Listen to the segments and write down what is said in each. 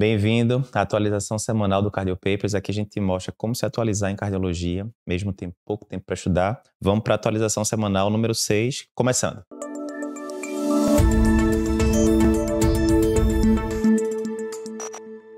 Bem-vindo à atualização semanal do Cardio Papers. Aqui a gente mostra como se atualizar em cardiologia, mesmo tem pouco tempo para estudar. Vamos para a atualização semanal número 6, começando.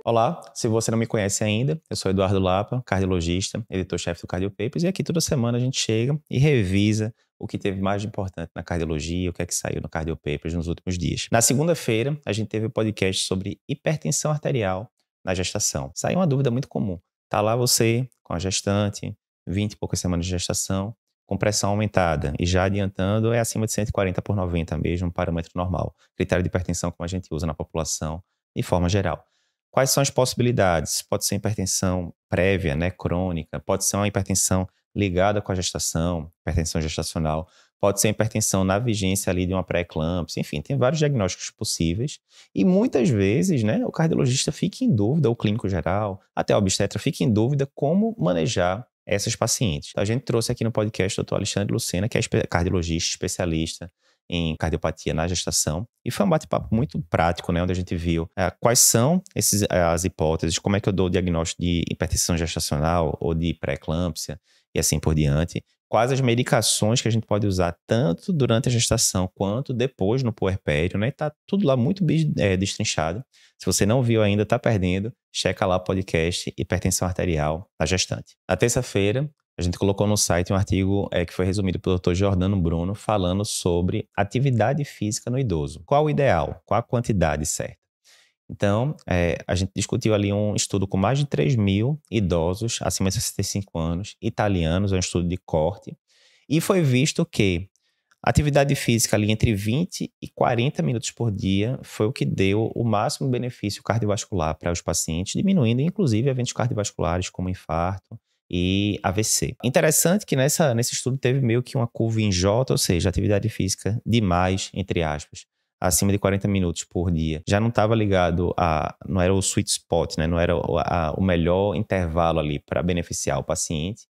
Olá, se você não me conhece ainda, eu sou Eduardo Lapa, cardiologista, editor-chefe do Cardio Papers, e aqui toda semana a gente chega e revisa o que teve mais de importante na cardiologia, o que é que saiu no Cardio Papers nos últimos dias. Na segunda-feira, a gente teve o um podcast sobre hipertensão arterial na gestação. Saiu uma dúvida muito comum. Tá lá você com a gestante, 20 e poucas semanas de gestação, com pressão aumentada e já adiantando é acima de 140 por 90 mesmo, um parâmetro normal, critério de hipertensão como a gente usa na população de forma geral. Quais são as possibilidades? Pode ser hipertensão prévia, né, crônica, pode ser uma hipertensão ligada com a gestação, hipertensão gestacional, pode ser hipertensão na vigência ali de uma pré-eclâmpsia, enfim, tem vários diagnósticos possíveis. E muitas vezes, né, o cardiologista fica em dúvida, o clínico geral, até o obstetra fica em dúvida como manejar essas pacientes. A gente trouxe aqui no podcast o Dr. Alexandre Lucena, que é cardiologista especialista em cardiopatia na gestação. E foi um bate-papo muito prático, né, onde a gente viu é, quais são esses, eh, as hipóteses, como é que eu dou o diagnóstico de hipertensão gestacional ou de pré-eclâmpsia e assim por diante, quais as medicações que a gente pode usar tanto durante a gestação quanto depois no puerpério, né? Tá tudo lá muito é, destrinchado. Se você não viu ainda, tá perdendo. Checa lá o podcast Hipertensão Arterial na Gestante. Na terça-feira, a gente colocou no site um artigo é, que foi resumido pelo Dr. Jordano Bruno falando sobre atividade física no idoso. Qual o ideal? Qual a quantidade certa? Então, é, a gente discutiu ali um estudo com mais de 3 mil idosos acima de 65 anos, italianos, é um estudo de corte, e foi visto que atividade física ali entre 20 e 40 minutos por dia foi o que deu o máximo benefício cardiovascular para os pacientes, diminuindo inclusive eventos cardiovasculares como infarto, e AVC. Interessante que nessa, nesse estudo teve meio que uma curva em J, ou seja, atividade física demais, entre aspas, acima de 40 minutos por dia. Já não estava ligado a. Não era o sweet spot, né? Não era o, a, o melhor intervalo ali para beneficiar o paciente.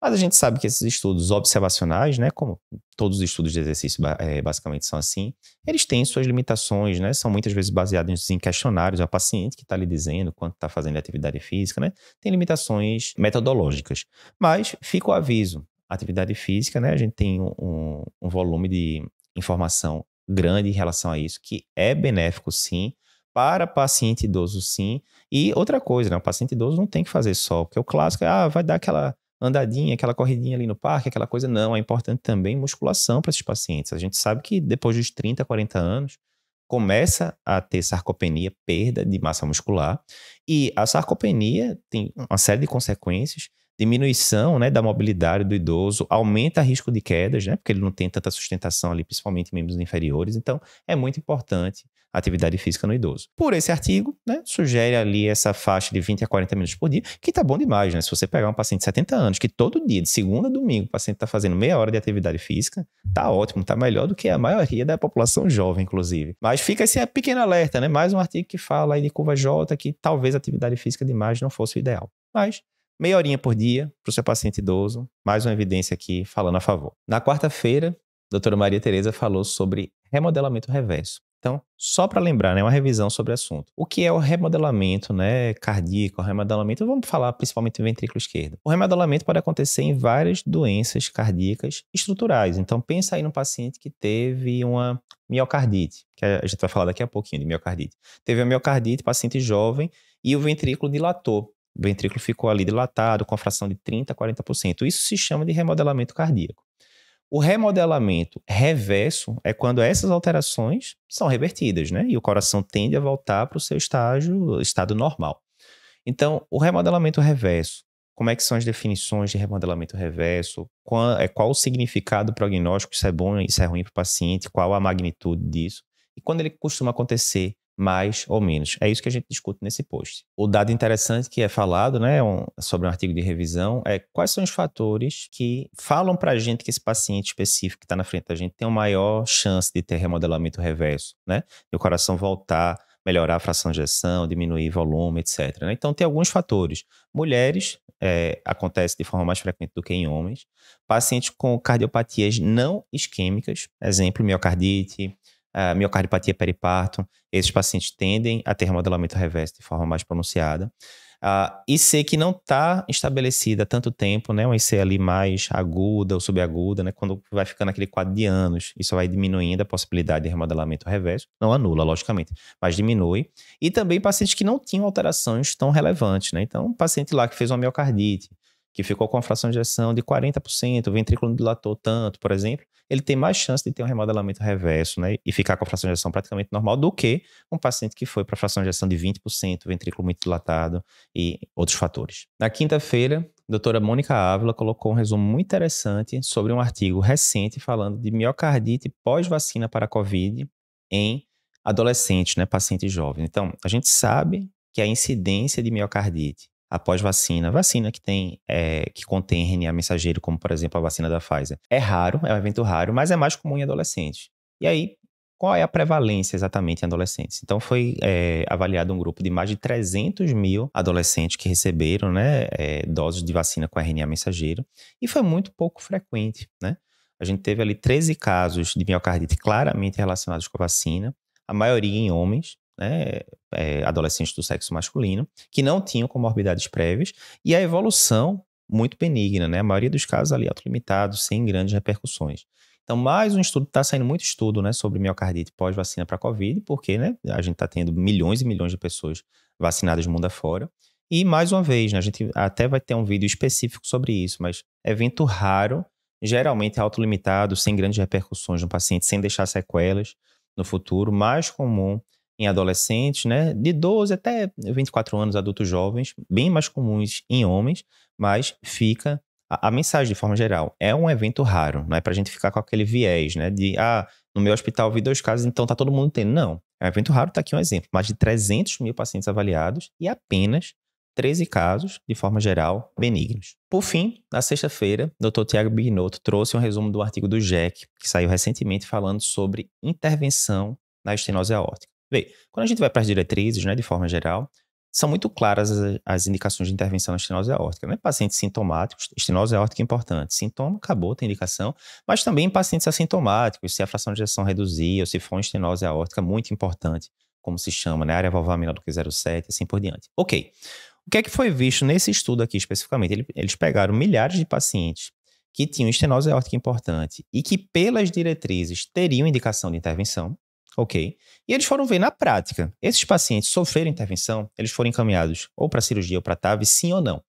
Mas a gente sabe que esses estudos observacionais, né, como todos os estudos de exercício é, basicamente são assim, eles têm suas limitações, né, são muitas vezes baseados em questionários, a é paciente que está lhe dizendo quanto está fazendo atividade física, né, tem limitações metodológicas. Mas fica o aviso, atividade física, né, a gente tem um, um volume de informação grande em relação a isso, que é benéfico sim, para paciente idoso sim, e outra coisa, né, o paciente idoso não tem que fazer só, porque o clássico é, ah, vai dar aquela andadinha, aquela corridinha ali no parque, aquela coisa. Não, é importante também musculação para esses pacientes. A gente sabe que depois dos 30, 40 anos, começa a ter sarcopenia, perda de massa muscular, e a sarcopenia tem uma série de consequências diminuição né, da mobilidade do idoso, aumenta o risco de quedas, né, porque ele não tem tanta sustentação ali, principalmente em membros inferiores. Então, é muito importante a atividade física no idoso. Por esse artigo, né, sugere ali essa faixa de 20 a 40 minutos por dia, que tá bom demais, né? Se você pegar um paciente de 70 anos, que todo dia, de segunda a domingo, o paciente está fazendo meia hora de atividade física, tá ótimo, tá melhor do que a maioria da população jovem, inclusive. Mas fica esse pequeno alerta, né? Mais um artigo que fala aí de curva J, que talvez a atividade física demais não fosse o ideal. Mas meia horinha por dia para o seu paciente idoso, mais uma evidência aqui falando a favor. Na quarta-feira, a doutora Maria Tereza falou sobre remodelamento reverso. Então, só para lembrar, né, uma revisão sobre o assunto. O que é o remodelamento né, cardíaco, remodelamento, vamos falar principalmente do ventrículo esquerdo. O remodelamento pode acontecer em várias doenças cardíacas estruturais. Então, pensa aí num paciente que teve uma miocardite, que a gente vai falar daqui a pouquinho de miocardite. Teve uma miocardite, paciente jovem, e o ventrículo dilatou. O ventrículo ficou ali dilatado, com a fração de 30% a 40%. Isso se chama de remodelamento cardíaco. O remodelamento reverso é quando essas alterações são revertidas, né? E o coração tende a voltar para o seu estágio, estado normal. Então, o remodelamento reverso, como é que são as definições de remodelamento reverso? Qual, é, qual o significado prognóstico, isso é bom, isso é ruim para o paciente, qual a magnitude disso? E quando ele costuma acontecer? mais ou menos. É isso que a gente discute nesse post. O dado interessante que é falado, né, um, sobre um artigo de revisão, é quais são os fatores que falam para a gente que esse paciente específico que está na frente da gente tem uma maior chance de ter remodelamento reverso, né? E o coração voltar, melhorar a fração de ejeção, diminuir volume, etc. Né? Então, tem alguns fatores. Mulheres, é, acontece de forma mais frequente do que em homens. Pacientes com cardiopatias não isquêmicas, exemplo, miocardite, a miocardiopatia periparto, esses pacientes tendem a ter remodelamento reverso de forma mais pronunciada. A ah, IC que não está estabelecida há tanto tempo, né? Uma IC ali mais aguda ou subaguda, né? Quando vai ficando aquele quadro de anos, isso vai diminuindo a possibilidade de remodelamento reverso. Não anula, logicamente, mas diminui. E também pacientes que não tinham alterações tão relevantes, né? Então, um paciente lá que fez uma miocardite, que ficou com a fração de injeção de 40%, o ventrículo não dilatou tanto, por exemplo, ele tem mais chance de ter um remodelamento reverso, né? E ficar com a fração de injeção praticamente normal do que um paciente que foi para fração de injeção de 20%, ventrículo muito dilatado e outros fatores. Na quinta-feira, a doutora Mônica Ávila colocou um resumo muito interessante sobre um artigo recente falando de miocardite pós-vacina para a COVID em adolescentes, né, pacientes jovens. Então, a gente sabe que a incidência de miocardite após vacina, vacina que tem é, que contém RNA mensageiro, como por exemplo a vacina da Pfizer. É raro, é um evento raro, mas é mais comum em adolescentes. E aí, qual é a prevalência exatamente em adolescentes? Então, foi é, avaliado um grupo de mais de 300 mil adolescentes que receberam né, é, doses de vacina com RNA mensageiro, e foi muito pouco frequente, né? A gente teve ali 13 casos de miocardite claramente relacionados com a vacina, a maioria em homens, né, é, adolescentes do sexo masculino, que não tinham comorbidades prévias, e a evolução muito benigna, né? A maioria dos casos ali autolimitado, sem grandes repercussões. Então, mais um estudo, está saindo muito estudo né, sobre miocardite pós-vacina para Covid, porque né, a gente está tendo milhões e milhões de pessoas vacinadas mundo afora. E, mais uma vez, né, a gente até vai ter um vídeo específico sobre isso, mas evento raro, geralmente autolimitado, sem grandes repercussões no paciente, sem deixar sequelas no futuro, mais comum em adolescentes, né? De 12 até 24 anos, adultos jovens, bem mais comuns em homens, mas fica a, a mensagem de forma geral. É um evento raro, não é para a gente ficar com aquele viés, né? De, ah, no meu hospital vi dois casos, então tá todo mundo tendo. Não, é um evento raro, tá aqui um exemplo. Mais de 300 mil pacientes avaliados e apenas 13 casos, de forma geral, benignos. Por fim, na sexta-feira, Dr. Tiago Bignotto trouxe um resumo do artigo do JEC, que saiu recentemente falando sobre intervenção na estenose aórtica. Vê, quando a gente vai para as diretrizes, né, de forma geral, são muito claras as, as indicações de intervenção na estenose aórtica. Né? Pacientes sintomáticos, estenose aórtica é importante. Sintoma, acabou, tem indicação. Mas também em pacientes assintomáticos, se a fração de ejeção reduzir ou se for uma estenose aórtica, muito importante, como se chama, né? Área valvar menor do que 0,7 assim por diante. Ok. O que é que foi visto nesse estudo aqui especificamente? Eles pegaram milhares de pacientes que tinham estenose aórtica importante e que, pelas diretrizes, teriam indicação de intervenção. Ok. E eles foram ver na prática. Esses pacientes sofreram intervenção, eles foram encaminhados ou para cirurgia ou para TAV, sim ou não.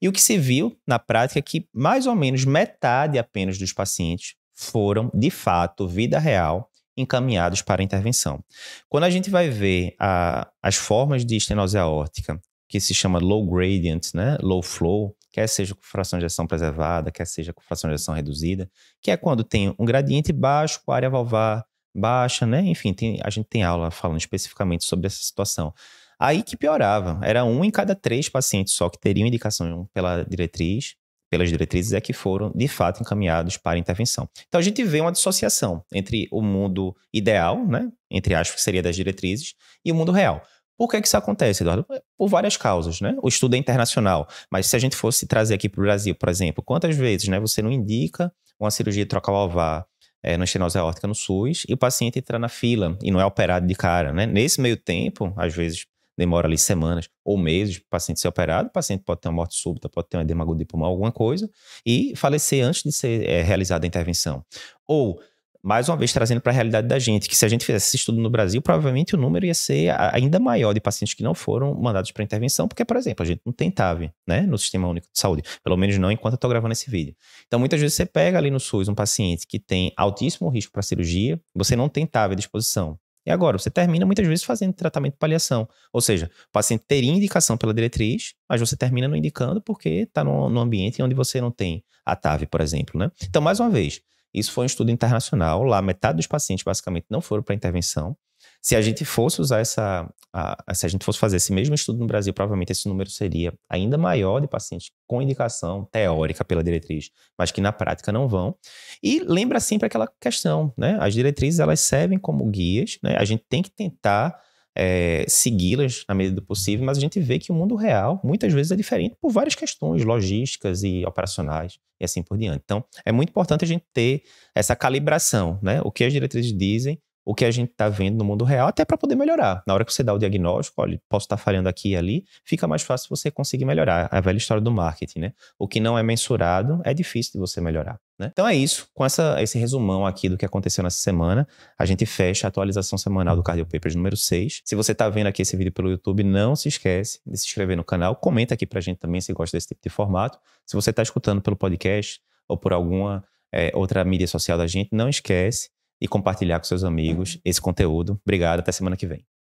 E o que se viu na prática é que mais ou menos metade apenas dos pacientes foram, de fato, vida real, encaminhados para intervenção. Quando a gente vai ver a, as formas de estenose aórtica, que se chama low gradient, né? low flow, quer seja com fração de ação preservada, quer seja com fração de ação reduzida, que é quando tem um gradiente baixo com área valvar baixa, né? Enfim, tem, a gente tem aula falando especificamente sobre essa situação. Aí que piorava, era um em cada três pacientes só que teriam indicação pela diretriz, pelas diretrizes é que foram de fato encaminhados para intervenção. Então a gente vê uma dissociação entre o mundo ideal, né, entre aspas que seria das diretrizes, e o mundo real. Por que, que isso acontece, Eduardo? É, por várias causas, né? O estudo é internacional, mas se a gente fosse trazer aqui para o Brasil, por exemplo, quantas vezes, né, você não indica uma cirurgia trocal alvar é, no estenose aórtica no SUS e o paciente entrar na fila e não é operado de cara, né? Nesse meio tempo, às vezes demora ali semanas ou meses para o paciente ser operado, o paciente pode ter uma morte súbita, pode ter uma edema aguda de pulmão, alguma coisa, e falecer antes de ser é, realizada a intervenção. Ou mais uma vez trazendo para a realidade da gente, que se a gente fizesse esse estudo no Brasil, provavelmente o número ia ser ainda maior de pacientes que não foram mandados para intervenção, porque, por exemplo, a gente não tem TAV, né, no Sistema Único de Saúde, pelo menos não enquanto eu estou gravando esse vídeo. Então, muitas vezes você pega ali no SUS um paciente que tem altíssimo risco para cirurgia, você não tem TAV à disposição. E agora, você termina muitas vezes fazendo tratamento de paliação. Ou seja, o paciente teria indicação pela diretriz, mas você termina não indicando porque está num ambiente onde você não tem a TAV, por exemplo. Né? Então, mais uma vez, isso foi um estudo internacional. Lá, metade dos pacientes basicamente não foram para intervenção. Se a gente fosse usar essa, a, se a gente fosse fazer esse mesmo estudo no Brasil, provavelmente esse número seria ainda maior de pacientes com indicação teórica pela diretriz, mas que na prática não vão. E lembra sempre aquela questão, né? As diretrizes elas servem como guias, né? A gente tem que tentar é, segui-las na medida do possível, mas a gente vê que o mundo real muitas vezes é diferente por várias questões logísticas e operacionais e assim por diante. Então, é muito importante a gente ter essa calibração, né? O que as diretrizes dizem o que a gente está vendo no mundo real, até para poder melhorar. Na hora que você dá o diagnóstico, olha, posso estar tá falhando aqui e ali, fica mais fácil você conseguir melhorar. A velha história do marketing, né? O que não é mensurado é difícil de você melhorar. Né? Então é isso. Com essa, esse resumão aqui do que aconteceu nessa semana, a gente fecha a atualização semanal do Cardio Papers número 6. Se você está vendo aqui esse vídeo pelo YouTube, não se esquece de se inscrever no canal. Comenta aqui para a gente também se gosta desse tipo de formato. Se você está escutando pelo podcast ou por alguma é, outra mídia social da gente, não esquece e compartilhar com seus amigos esse conteúdo. Obrigado, até semana que vem.